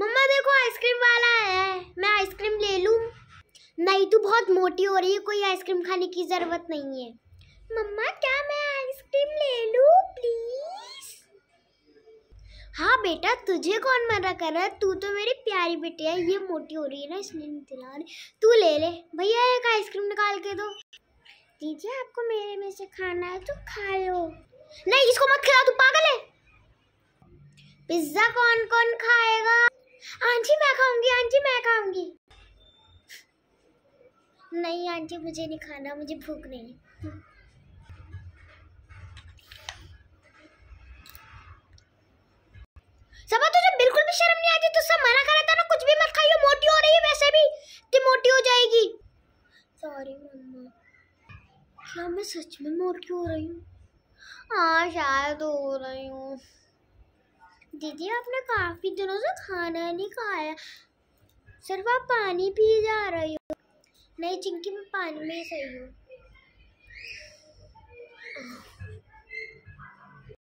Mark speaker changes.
Speaker 1: मम्मा देखो आइसक्रीम वाला है मैं आइसक्रीम ले लूँ नहीं तू बहुत मोटी हो रही है कोई आइसक्रीम खाने की ज़रूरत नहीं है
Speaker 2: मम्मा क्या मैं
Speaker 1: आइसक्रीम ले लूँ प्लीज़ हाँ बेटा तुझे कौन मना कर रहा है तू तो मेरी प्यारी बेटी है ये मोटी हो रही है ना इसलिए नहीं दिला रही तू ले ले भैया एक आइसक्रीम निकाल के दो दीजिए आपको मेरे में से खाना है तो खा लो नहीं इसको मत खिला तू पागल है पिज्ज़ा कौन कौन खाएगा आंटी मैं खाऊंगी आंटी मैं खाऊंगी नहीं आंटी मुझे नहीं खाना मुझे भूख नहीं
Speaker 2: सबा तुझे बिल्कुल भी शर्म नहीं आती तुझसे मना करा था ना कुछ भी मत खाइयो मोटी हो रही है वैसे भी ते मोटी हो जाएगी
Speaker 1: सॉरी मम्मा क्या मैं सच में मोटी हो रही हूँ हाँ शायद हो रही हूँ दीदी आपने काफ़ी दिनों से खाना नहीं खाया सिर्फ आप पानी पी जा रही हो नहीं चिंकी मैं पानी में ही सही हूँ